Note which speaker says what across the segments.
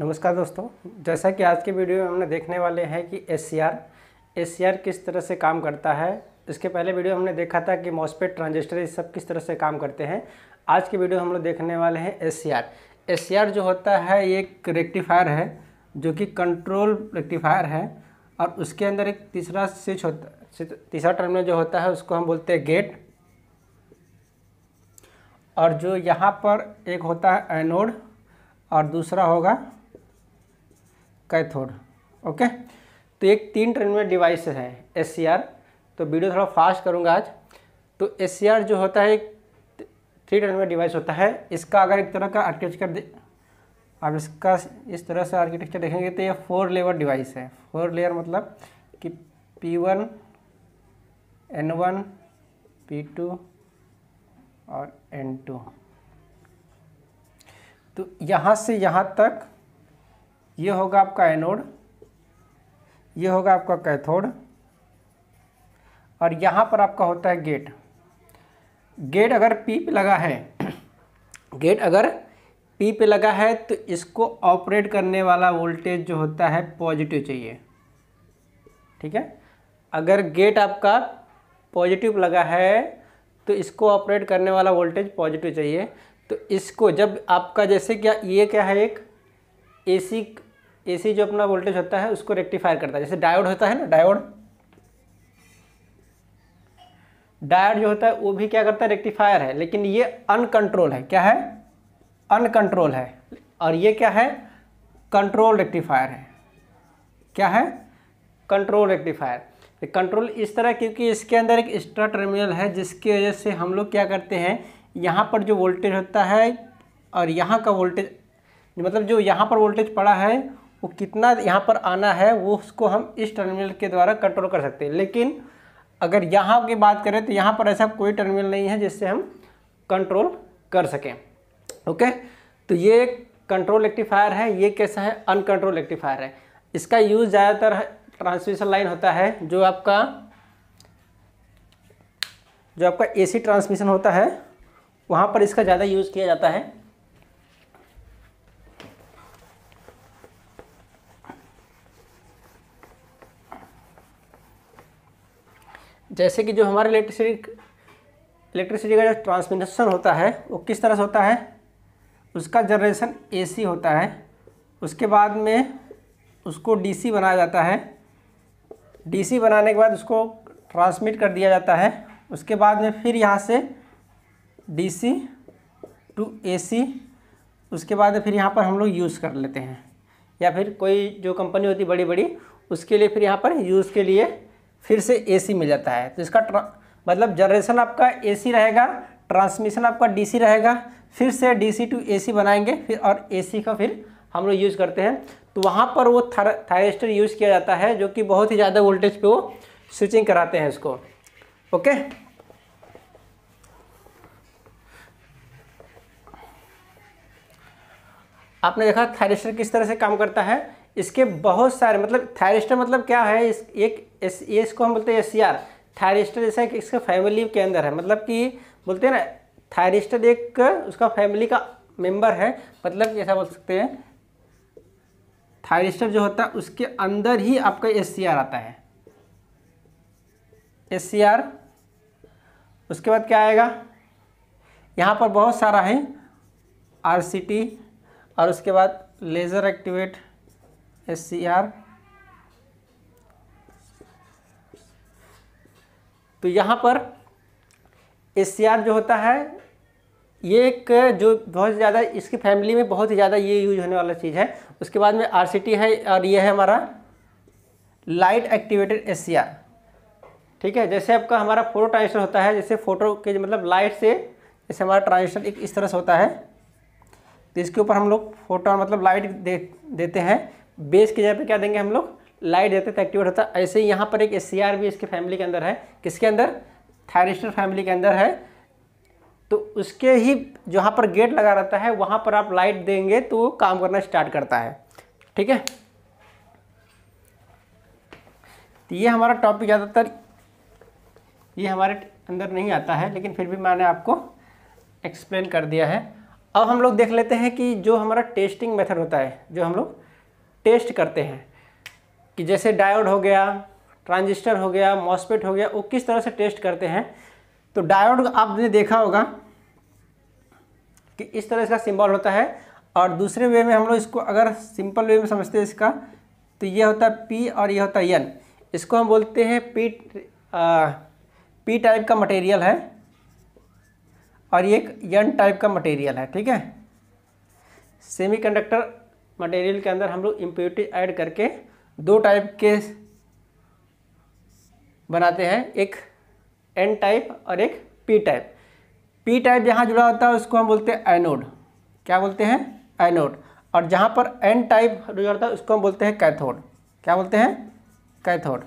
Speaker 1: नमस्कार दोस्तों जैसा कि आज के वीडियो में हमने देखने वाले हैं कि एस सी किस तरह से काम करता है इसके पहले वीडियो हमने देखा था कि मॉसपेट ट्रांजिस्टर ये सब किस तरह से काम करते हैं आज के वीडियो हम लोग देखने वाले हैं एस सी जो होता है ये एक रेक्टिफायर है जो कि कंट्रोल रेक्टिफायर है और उसके अंदर एक तीसरा स्विच होता तीसरा टर्मिनल जो होता है उसको हम बोलते हैं गेट और जो यहाँ पर एक होता है एनोड और दूसरा होगा कैथोड ओके तो एक तीन टर्मिनल डिवाइस है एस तो वीडियो थोड़ा फास्ट करूँगा आज तो एस जो होता है थ्री टर्मिनल डिवाइस होता है इसका अगर एक तरह का आर्किटेक्चर दे अब इसका इस तरह से आर्किटेक्चर देखेंगे तो ये फोर लेवर डिवाइस है फोर लेयर मतलब कि P one N one P two और एन टू तो यहाँ से यहाँ तक ये होगा आपका एनोड ये होगा आपका कैथोड और यहाँ पर आपका होता है गेट गेट अगर पी पे लगा है गेट अगर पी पे लगा है तो इसको ऑपरेट करने वाला वोल्टेज जो होता है पॉजिटिव चाहिए ठीक है अगर गेट आपका पॉजिटिव लगा है तो इसको ऑपरेट करने वाला वोल्टेज पॉजिटिव चाहिए तो इसको जब आपका जैसे क्या ये क्या है एक एसी एसी जो अपना वोल्टेज होता है उसको रेक्टिफायर करता है जैसे डायोड होता है ना डायोड डायोड जो होता है वो भी क्या करता है रेक्टिफायर है लेकिन ये अनकंट्रोल है क्या है अनकंट्रोल है और ये क्या है कंट्रोल रेक्टिफायर है क्या है कंट्रोल रेक्टिफायर कंट्रोल इस तरह क्योंकि इसके अंदर एक एक्स्ट्रा टर्मिनल है जिसकी वजह से हम लोग क्या करते हैं यहाँ पर जो वोल्टेज होता है और यहाँ का वोल्टेज मतलब जो यहाँ पर वोल्टेज पड़ा है वो कितना यहाँ पर आना है वो उसको हम इस टर्मिनल के द्वारा कंट्रोल कर सकते हैं लेकिन अगर यहाँ की बात करें तो यहाँ पर ऐसा कोई टर्मिनल नहीं है जिससे हम कंट्रोल कर सकें ओके तो ये कंट्रोल एक्टिफायर है ये कैसा है अनकंट्रोल एक्टिफायर है इसका यूज़ ज़्यादातर ट्रांसमिशन लाइन होता है जो आपका जो आपका एसी ट्रांसमिशन होता है वहाँ पर इसका ज़्यादा यूज़ किया जाता है जैसे कि जो हमारे इलेक्ट्रिसिटी इलेक्ट्रिसिटी का जो ट्रांसमिशन होता है वो किस तरह से होता है उसका जनरेशन एसी होता है उसके बाद में उसको डीसी बनाया जाता है डीसी बनाने के बाद उसको ट्रांसमिट कर दिया जाता है उसके बाद में फिर यहाँ से डीसी टू एसी उसके बाद फिर यहाँ पर हम लोग यूज़ कर लेते हैं या फिर कोई जो कंपनी होती बड़ी बड़ी उसके लिए फिर यहाँ पर यूज़ के लिए फिर से एसी मिल जाता है तो इसका मतलब जनरेशन आपका एसी रहेगा ट्रांसमिशन आपका डीसी रहेगा फिर से डीसी टू एसी बनाएंगे फिर और एसी का फिर हम लोग यूज़ करते हैं तो वहाँ पर वो थायरेस्टर यूज़ किया जाता है जो कि बहुत ही ज़्यादा वोल्टेज पे वो स्विचिंग कराते हैं इसको ओके आपने देखा थायरेस्टर किस तरह से काम करता है इसके बहुत सारे मतलब थायरेस्टर मतलब क्या है इस एक एस इसको हम बोलते हैं एस सी आर थायरिस्टर कि इसका फैमिली के अंदर है मतलब कि बोलते हैं ना थायरिस्टर एक उसका फैमिली का मेंबर है मतलब ऐसा बोल सकते हैं थायरिस्टर जो होता है उसके अंदर ही आपका एस e आता है एस e उसके बाद क्या आएगा यहाँ पर बहुत सारा है आर और उसके बाद laser activate S C R तो यहाँ पर एस जो होता है ये एक जो बहुत ज़्यादा इसकी फैमिली में बहुत ही ज़्यादा ये यूज होने वाला चीज़ है उसके बाद में आर है और ये है हमारा लाइट एक्टिवेटेड एस ठीक है जैसे आपका हमारा फोटो ट्रांजिशन होता है जैसे फोटो के मतलब लाइट से जैसे हमारा ट्रांजिशन एक इस तरह से होता है तो इसके ऊपर हम लोग फोटो मतलब लाइट दे देते हैं बेस की जगह पे क्या देंगे हम लोग लाइट देते तो एक्टिवेट होता है ऐसे ही यहाँ पर एक एस भी इसके फैमिली के अंदर है किसके अंदर थायरिस्टर फैमिली के अंदर है तो उसके ही जहाँ पर गेट लगा रहता है वहाँ पर आप लाइट देंगे तो वो काम करना स्टार्ट करता है ठीक है तो ये हमारा टॉपिक ज़्यादातर ये हमारे अंदर नहीं आता है लेकिन फिर भी मैंने आपको एक्सप्लेन कर दिया है अब हम लोग देख लेते हैं कि जो हमारा टेस्टिंग मेथड होता है जो हम लोग टेस्ट करते हैं कि जैसे डायोड हो गया ट्रांजिस्टर हो गया मॉसपेट हो गया वो किस तरह से टेस्ट करते हैं तो डायोड आपने देखा होगा कि इस तरह इसका सिंबल होता है और दूसरे वे में हम लोग इसको अगर सिंपल वे में समझते हैं इसका तो ये होता है पी और ये होता है एन इसको हम बोलते हैं पी आ, पी टाइप का मटेरियल है और ये एक यन टाइप का मटेरियल है ठीक है सेमीकंडक्टर मटेरियल के अंदर हम लोग इम्प्योरिटी ऐड करके दो टाइप के बनाते हैं एक एन टाइप और एक पी टाइप पी टाइप जहाँ जुड़ा होता है उसको हम बोलते हैं एनोड क्या बोलते हैं एनोड और जहाँ पर एन टाइप जुड़ा होता है उसको हम बोलते हैं कैथोड क्या बोलते हैं कैथोड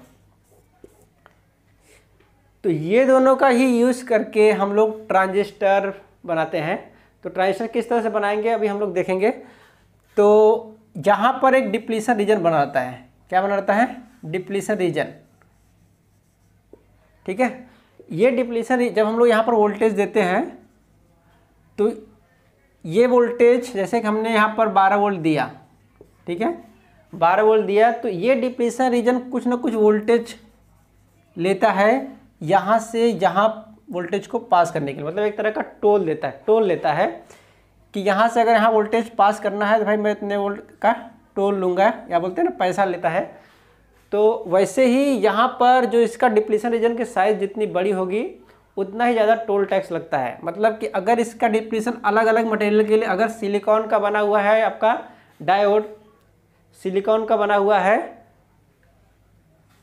Speaker 1: तो ये दोनों का ही यूज़ करके हम लोग ट्रांजिस्टर बनाते हैं तो ट्रांजिस्टर किस तरह से बनाएंगे अभी हम लोग देखेंगे तो जहाँ पर एक डिप्लीसन रीजन बनाता है क्या बना रहता है डिप्लीसन रीजन ठीक है ये डिप्लीसन जब हम लोग यहाँ पर वोल्टेज देते हैं तो ये वोल्टेज जैसे कि हमने यहाँ पर 12 वोल्ट दिया ठीक है 12 वोल्ट दिया तो ये डिप्लीसन रीजन कुछ ना कुछ वोल्टेज लेता है यहाँ से यहाँ वोल्टेज को पास करने के लिए मतलब एक तरह का टोल देता है टोल लेता है कि यहाँ से अगर यहाँ वोल्टेज पास करना है तो भाई मैं इतने वोल्ट का टोल लूँगा या बोलते हैं ना पैसा लेता है तो वैसे ही यहाँ पर जो इसका डिप्लीशन रीजन की साइज़ जितनी बड़ी होगी उतना ही ज़्यादा टोल टैक्स लगता है मतलब कि अगर इसका डिप्लीशन अलग अलग मटेरियल के लिए अगर सिलिकॉन का बना हुआ है आपका डायोड सिलिकॉन का बना हुआ है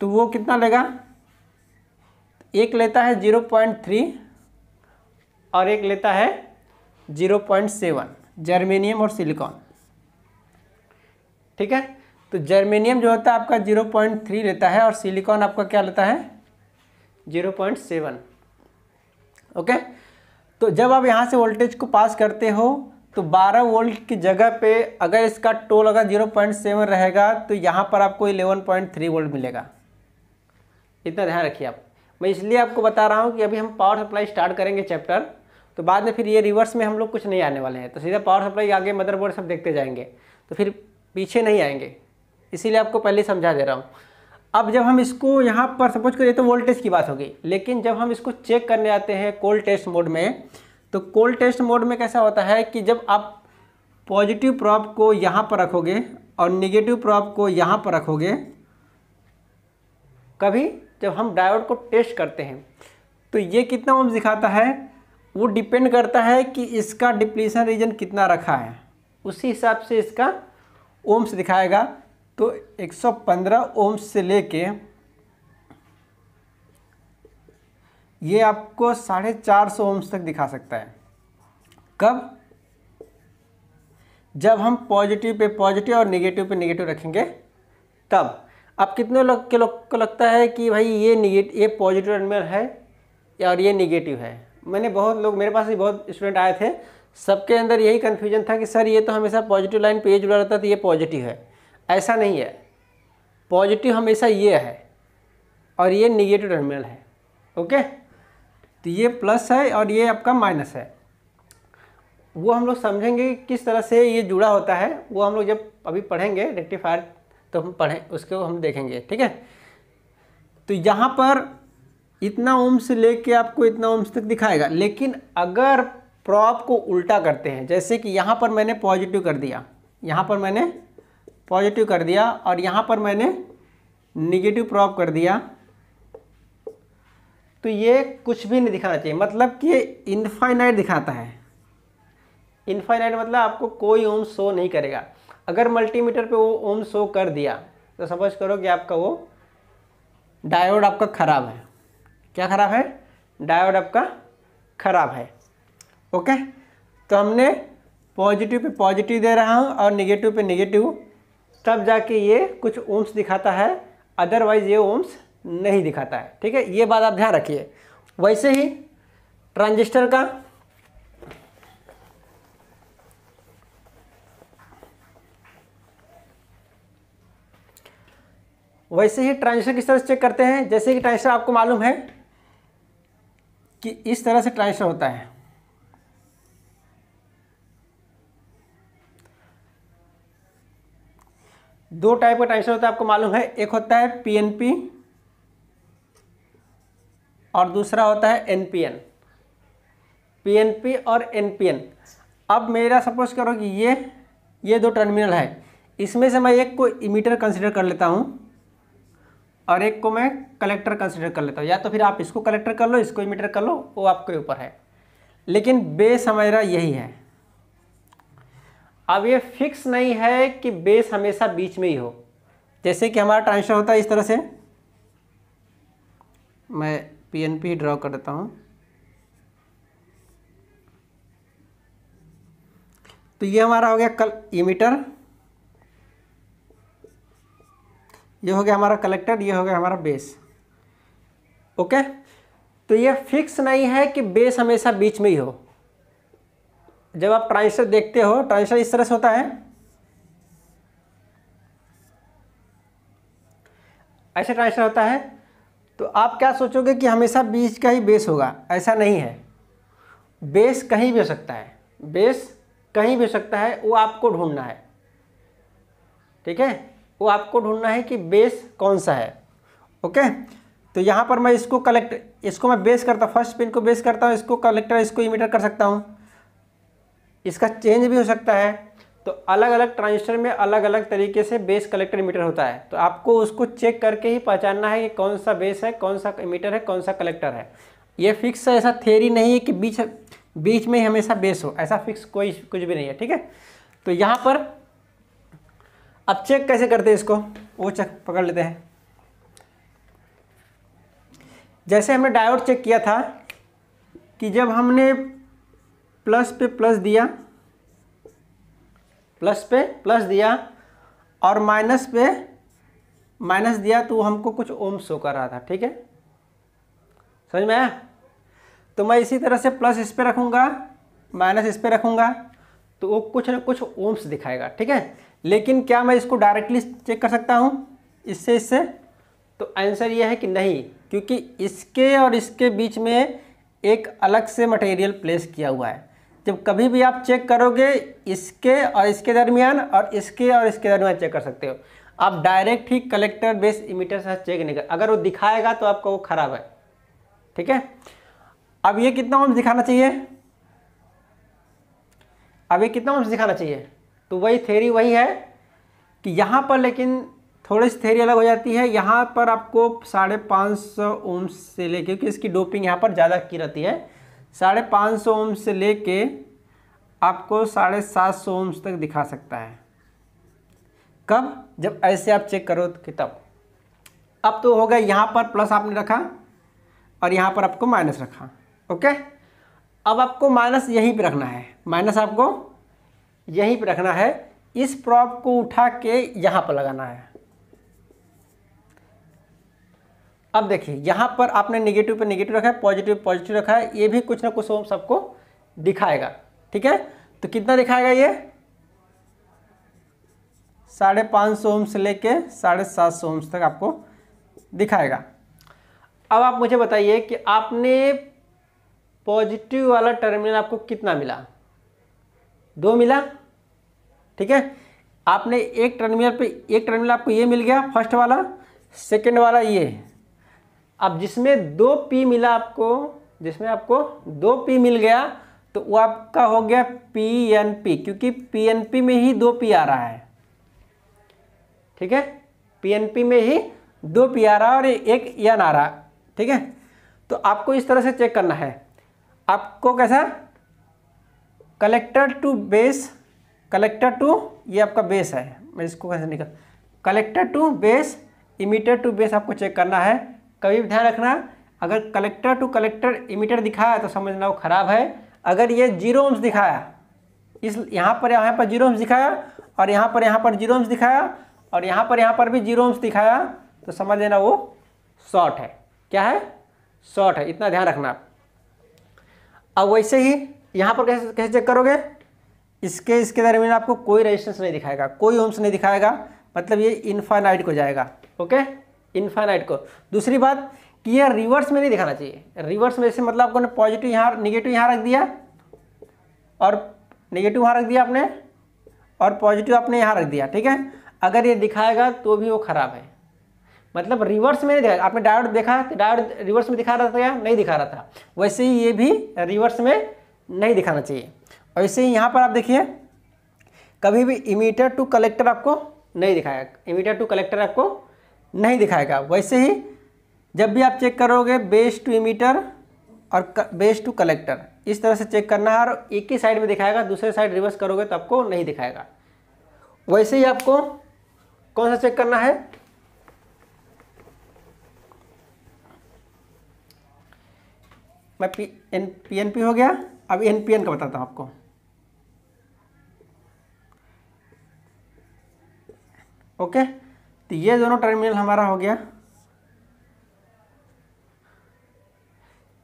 Speaker 1: तो वो कितना लेगा एक लेता है ज़ीरो पॉइंट थ्री और एक लेता है ज़ीरो पॉइंट सेवन जर्मेनियम और सिलिकॉन ठीक है तो जर्मेनियम जो होता है आपका जीरो पॉइंट थ्री रहता है और सिलिकॉन आपका क्या लेता है जीरो पॉइंट सेवन ओके तो जब आप यहाँ से वोल्टेज को पास करते हो तो 12 वोल्ट की जगह पे अगर इसका टोल अगर 0.7 रहेगा तो यहाँ पर आपको 11.3 वोल्ट मिलेगा इतना ध्यान रखिए आप मैं इसलिए आपको बता रहा हूँ कि अभी हम पावर सप्लाई स्टार्ट करेंगे चैप्टर तो बाद में फिर ये रिवर्स में हम लोग कुछ नहीं आने वाले हैं तो सीधा पावर सप्लाई आगे मदरबोर्ड सब देखते जाएंगे तो फिर पीछे नहीं आएंगे इसीलिए आपको पहले समझा दे रहा हूँ अब जब हम इसको यहाँ पर सपोज करिए तो वोल्टेज की बात होगी लेकिन जब हम इसको चेक करने आते हैं कोल्ड टेस्ट मोड में तो कोल्ड टेस्ट मोड में कैसा होता है कि जब आप पॉजिटिव प्रॉप को यहाँ पर रखोगे और निगेटिव प्रॉप को यहाँ पर रखोगे कभी जब हम डायोड को टेस्ट करते हैं तो ये कितना ओम्स दिखाता है वो डिपेंड करता है कि इसका डिप्लीसन रीजन कितना रखा है उसी हिसाब से इसका ओम्स दिखाएगा तो 115 ओम्स से लेके ये आपको साढ़े चार सौ ओम्स तक दिखा सकता है कब जब हम पॉजिटिव पे पॉजिटिव और नेगेटिव पे नेगेटिव रखेंगे तब अब कितने लोग के लोग को लगता है कि भाई ये निगेटिव ये पॉजिटिव एनमेल है और ये निगेटिव है मैंने बहुत लोग मेरे पास भी बहुत स्टूडेंट आए थे सबके अंदर यही कन्फ्यूजन था कि सर ये तो हमेशा पॉजिटिव लाइन पे ये जुड़ा रहता तो ये पॉजिटिव है ऐसा नहीं है पॉजिटिव हमेशा ये है और ये निगेटिव टर्मिनल है ओके तो ये प्लस है और ये आपका माइनस है वो हम लोग समझेंगे कि किस तरह से ये जुड़ा होता है वो हम लोग जब अभी पढ़ेंगे रेक्टिफायर तो हम पढ़ें उसको हम देखेंगे ठीक है तो यहाँ पर इतना ओम्स लेके आपको इतना ओम्स तक दिखाएगा लेकिन अगर प्रॉप को उल्टा करते हैं जैसे कि यहाँ पर मैंने पॉजिटिव कर दिया यहाँ पर मैंने पॉजिटिव कर दिया और यहाँ पर मैंने निगेटिव प्रॉप कर दिया तो ये कुछ भी नहीं दिखाना चाहिए मतलब कि इनफाइनाइट दिखाता है इनफाइनाइट मतलब आपको कोई ओम शो नहीं करेगा अगर मल्टीमीटर पे वो ओम शो कर दिया तो सपोज करो कि आपका वो डायोड आपका ख़राब है क्या ख़राब है डायोड आपका ख़राब है ओके तो हमने पॉजिटिव पे पॉजिटिव दे रहा हूँ और निगेटिव पे निगेटिव तब जाके ये कुछ ओम्स दिखाता है अदरवाइज़ ये ओम्स नहीं दिखाता है ठीक है ये बात आप ध्यान रखिए वैसे ही ट्रांजिस्टर का वैसे ही ट्रांजिस्टर किस तरह से चेक करते हैं जैसे कि ट्रांजिस्टर आपको मालूम है कि इस तरह से ट्रांजिस्टर होता है दो टाइप का ट्रांजिस्टर होता है आपको मालूम है एक होता है पीएनपी और दूसरा होता है एनपीएन पीएनपी और एनपीएन अब मेरा सपोज करो कि ये ये दो टर्मिनल है इसमें से मैं एक को इमीटर कंसिडर कर लेता हूँ और एक को मैं कलेक्टर कंसिडर कर लेता हूँ या तो फिर आप इसको कलेक्टर कर लो इसको इमीटर कर लो वो आपके ऊपर है लेकिन बेस हमारा यही है अब ये फिक्स नहीं है कि बेस हमेशा बीच में ही हो जैसे कि हमारा ट्रांसफर होता है इस तरह से मैं पी एन पी ड्रॉ कर देता हूँ तो ये हमारा हो गया कल इमीटर ये हो गया हमारा कलेक्टर ये हो गया हमारा बेस ओके तो ये फिक्स नहीं है कि बेस हमेशा बीच में ही हो जब आप ट्रांजिस्टर देखते हो ट्रांजिस्टर इस तरह से होता है ऐसे ट्रांजिस्टर होता है तो आप क्या सोचोगे कि हमेशा बीज का ही बेस होगा ऐसा नहीं है बेस कहीं भी हो सकता है बेस कहीं भी हो सकता है वो आपको ढूंढना है ठीक है वो आपको ढूंढना है कि बेस कौन सा है ओके तो यहाँ पर मैं इसको कलेक्ट इसको मैं बेस करता फर्स्ट पिन को बेस करता हूँ इसको कलेक्टर इसको इमीटर कर सकता हूँ इसका चेंज भी हो सकता है तो अलग अलग ट्रांजिस्टर में अलग अलग तरीके से बेस कलेक्टर मीटर होता है तो आपको उसको चेक करके ही पहचानना है कि कौन सा बेस है कौन सा मीटर है कौन सा कलेक्टर है ये फिक्स ऐसा थेरी नहीं है कि बीच बीच में हमेशा बेस हो ऐसा फिक्स कोई कुछ भी नहीं है ठीक है तो यहाँ पर अब चेक कैसे करते हैं इसको वो चेक पकड़ लेते हैं जैसे हमने डायोड चेक किया था कि जब हमने प्लस पे प्लस दिया प्लस पे प्लस दिया और माइनस पे माइनस दिया तो हमको कुछ ओम शो कर रहा था ठीक है समझ में आया तो मैं इसी तरह से प्लस इस पे रखूँगा माइनस इस पे रखूँगा तो वो कुछ ना कुछ ओम्स दिखाएगा ठीक है लेकिन क्या मैं इसको डायरेक्टली चेक कर सकता हूँ इससे इससे तो आंसर ये है कि नहीं क्योंकि इसके और इसके बीच में एक अलग से मटेरियल प्लेस किया हुआ है जब कभी भी आप चेक करोगे इसके और इसके दरमियान और इसके और इसके दरमियान चेक कर सकते हो आप डायरेक्ट ही कलेक्टर बेस इमीटर से चेक नहीं कर अगर वो दिखाएगा तो आपका वो खराब है ठीक है अब ये कितना ओम्स दिखाना चाहिए अब ये कितना ओम्स दिखाना चाहिए तो वही थेरी वही है कि यहाँ पर लेकिन थोड़ी सी थेरी अलग हो जाती है यहाँ पर आपको साढ़े पाँच सौ ओम्स से ले क्योंकि इसकी डोपिंग यहाँ पर ज़्यादा की रहती है साढ़े पाँच सौ ओम से लेके आपको साढ़े सात सौ ओम्स तक दिखा सकता है कब जब ऐसे आप चेक करो कि तब अब तो हो गया यहाँ पर प्लस आपने रखा और यहाँ पर आपको माइनस रखा ओके अब आपको माइनस यहीं पे रखना है माइनस आपको यहीं पे रखना है इस प्रॉप को उठा के यहाँ पर लगाना है अब देखिए यहाँ पर आपने निगेटिव पे निगेटिव रखा है पॉजिटिव पॉजिटिव रखा है ये भी कुछ ना कुछ सबको दिखाएगा ठीक है तो कितना दिखाएगा ये साढ़े पाँच सौ ओम्स लेके साढ़े सात सौ ओम्स तक आपको दिखाएगा अब आप मुझे बताइए कि आपने पॉजिटिव वाला टर्मिनल आपको कितना मिला दो मिला ठीक है आपने एक टर्मिनल पे एक टर्मिनल आपको ये मिल गया फर्स्ट वाला सेकंड वाला ये अब जिसमें दो पी मिला आपको जिसमें आपको दो पी मिल गया तो वो आपका हो गया पी एन पी क्योंकि पी एन पी में ही दो पी आ रहा है ठीक है पी एन पी में ही दो पी आ रहा है और एक एन आ रहा ठीक है तो आपको इस तरह से चेक करना है आपको कैसा collector to base collector to ये आपका बेस है मैं इसको कैसे निकल collector to base emitter to base आपको चेक करना है कभी भी ध्यान रखना अगर कलेक्टर टू कलेक्टर इमीटर दिखाया तो समझना वो खराब है अगर ये जीरो ओम्स दिखाया इस यहाँ पर यहाँ पर जीरो ओम्स दिखाया और यहाँ पर यहाँ पर जीरो ओम्स दिखाया और यहाँ पर यहाँ पर भी जीरो ओम्स दिखाया तो समझ लेना वो शॉर्ट है क्या है शॉर्ट है इतना ध्यान रखना अब वैसे ही यहाँ पर कैसे कैसे चेक करोगे इसके इसके दरमियान आपको कोई रेजिस्टेंस नहीं दिखाएगा कोई ओम्स नहीं दिखाएगा मतलब ये इन्फानाइट को जाएगा ओके इन्फाइनाइट को दूसरी बात कि यह रिवर्स में नहीं दिखाना चाहिए रिवर्स में जैसे मतलब आपको पॉजिटिव यहाँ निगेटिव यहाँ रख दिया और निगेटिव यहाँ रख दिया आपने और पॉजिटिव आपने यहाँ रख दिया ठीक है अगर ये दिखाएगा तो भी वो खराब है मतलब रिवर्स में नहीं दिखाया आपने डायोड देखा तो डायोड रिवर्स में दिखा रहा था या नहीं दिखा रहा था वैसे ही ये भी रिवर्स में नहीं दिखाना चाहिए वैसे ही यहाँ पर आप देखिए कभी भी इमीटर टू कलेक्टर आपको नहीं दिखाया इमीटर टू कलेक्टर आपको नहीं दिखाएगा वैसे ही जब भी आप चेक करोगे बेस टू इमीटर और बेस टू कलेक्टर इस तरह से चेक करना है और एक ही साइड में दिखाएगा दूसरे साइड रिवर्स करोगे तो आपको नहीं दिखाएगा वैसे ही आपको कौन सा चेक करना है मैं P N P N P हो गया अब एन पी एन का बताता हूँ आपको ओके okay? तो ये दोनों टर्मिनल हमारा हो गया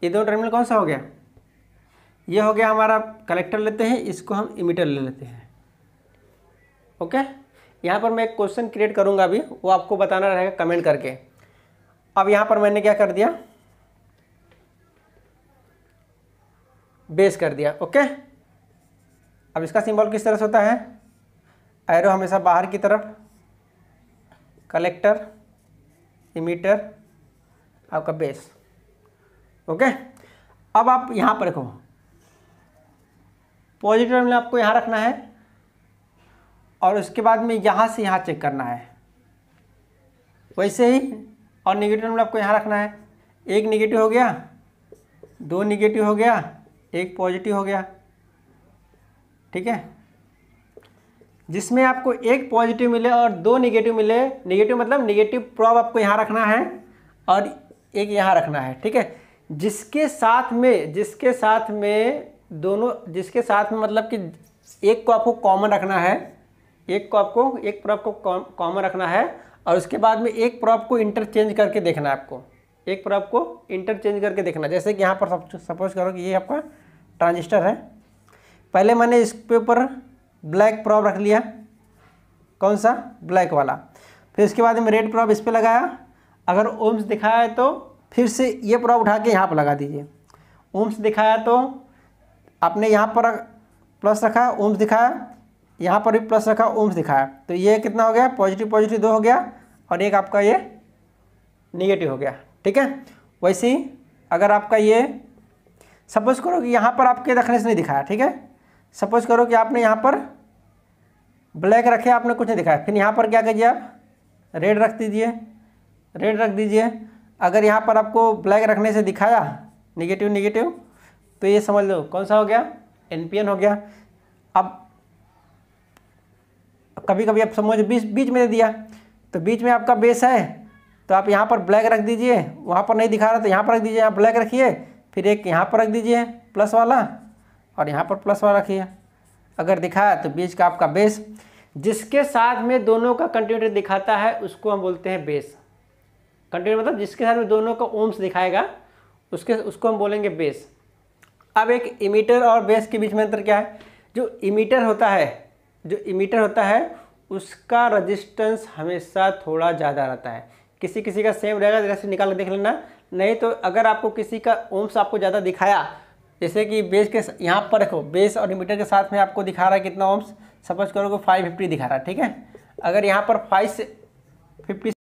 Speaker 1: ये दोनों टर्मिनल कौन सा हो गया ये हो गया हमारा कलेक्टर लेते हैं इसको हम इमीटर ले लेते हैं ओके यहाँ पर मैं एक क्वेश्चन क्रिएट करूँगा अभी वो आपको बताना रहेगा कमेंट करके अब यहाँ पर मैंने क्या कर दिया बेस कर दिया ओके अब इसका सिंबल किस तरह से होता है एरो हमेशा बाहर की तरफ कलेक्टर इमीटर आपका बेस ओके अब आप यहाँ पर रखो पॉजिटिव टर्मिनल आपको यहाँ रखना है और उसके बाद में यहाँ से यहाँ चेक करना है वैसे ही और निगेटिव टर्मिनल आपको यहाँ रखना है एक निगेटिव हो गया दो निगेटिव हो गया एक पॉजिटिव हो गया ठीक है जिसमें आपको एक पॉजिटिव मिले और दो निगेटिव मिले निगेटिव मतलब निगेटिव प्रॉब आपको यहाँ रखना है और एक यहाँ रखना है ठीक है जिसके साथ में जिसके साथ में दोनों जिसके साथ में मतलब कि एक को आपको कॉमन रखना है एक को आपको एक प्रॉप को कॉमन रखना है और उसके बाद में एक प्रॉप को इंटरचेंज करके देखना है आपको एक प्रॉप को इंटरचेंज करके देखना है जैसे कि यहाँ पर सपोज करो कि ये आपका ट्रांजिस्टर है पहले मैंने इसके ऊपर ब्लैक प्रॉप रख लिया कौन सा ब्लैक वाला फिर उसके बाद में रेड प्रॉप इस पर लगाया अगर ओम्स दिखाया तो फिर से ये प्रॉप उठा के यहाँ पर लगा दीजिए ओम्स दिखाया तो आपने यहाँ पर प्लस रखा ओम्स दिखाया यहाँ पर भी प्लस रखा ओम्स दिखाया तो ये कितना हो गया पॉजिटिव पॉजिटिव दो हो गया और एक आपका ये निगेटिव हो गया ठीक है वैसे ही अगर आपका ये सपोज करो कि यहाँ पर आपके रखने से नहीं दिखाया ठीक है सपोज करो कि आपने यहाँ पर ब्लैक रखे आपने कुछ नहीं दिखाया फिर यहाँ पर क्या कीजिए आप रेड रख दीजिए रेड रख दीजिए अगर यहाँ पर आपको ब्लैक रखने से दिखाया निगेटिव निगेटिव तो ये समझ लो कौन सा हो गया एन हो गया अब कभी कभी आप समझ बीच बीच में दे दिया तो बीच में आपका बेस है तो आप यहाँ पर ब्लैक रख दीजिए वहाँ पर नहीं दिखा रहा तो यहाँ पर रख दीजिए यहाँ ब्लैक रखिए फिर एक यहाँ पर रख दीजिए प्लस वाला और यहाँ पर प्लस वाला रखिए अगर दिखाया तो बीज का आपका बेस जिसके साथ में दोनों का कंटिन्यूटी दिखाता है उसको हम बोलते हैं बेस कंटिन्यू मतलब जिसके साथ में दोनों का ओम्स दिखाएगा उसके उसको हम बोलेंगे बेस अब एक इमीटर और बेस के बीच में अंतर क्या है जो इमीटर होता है जो इमीटर होता है उसका रजिस्टेंस हमेशा थोड़ा ज़्यादा रहता है किसी किसी का सेम रहेगा जैसे निकाल देख लेना नहीं तो अगर आपको किसी का ओम्स आपको ज़्यादा दिखाया जैसे कि बेस के यहाँ पर रखो बेस और इमीटर के साथ में आपको दिखा रहा है कितना ओम्स सपोज करो कि फाइव फिफ्टी दिखा रहा है ठीक है अगर यहाँ पर फाइव से फिफ्टी